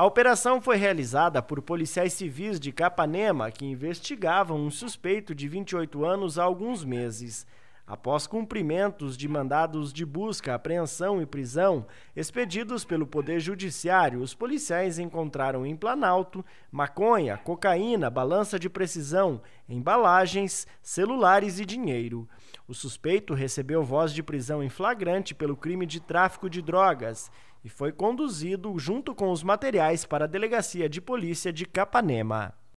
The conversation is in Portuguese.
A operação foi realizada por policiais civis de Capanema que investigavam um suspeito de 28 anos há alguns meses. Após cumprimentos de mandados de busca, apreensão e prisão expedidos pelo Poder Judiciário, os policiais encontraram em Planalto maconha, cocaína, balança de precisão, embalagens, celulares e dinheiro. O suspeito recebeu voz de prisão em flagrante pelo crime de tráfico de drogas e foi conduzido junto com os materiais para a delegacia de polícia de Capanema.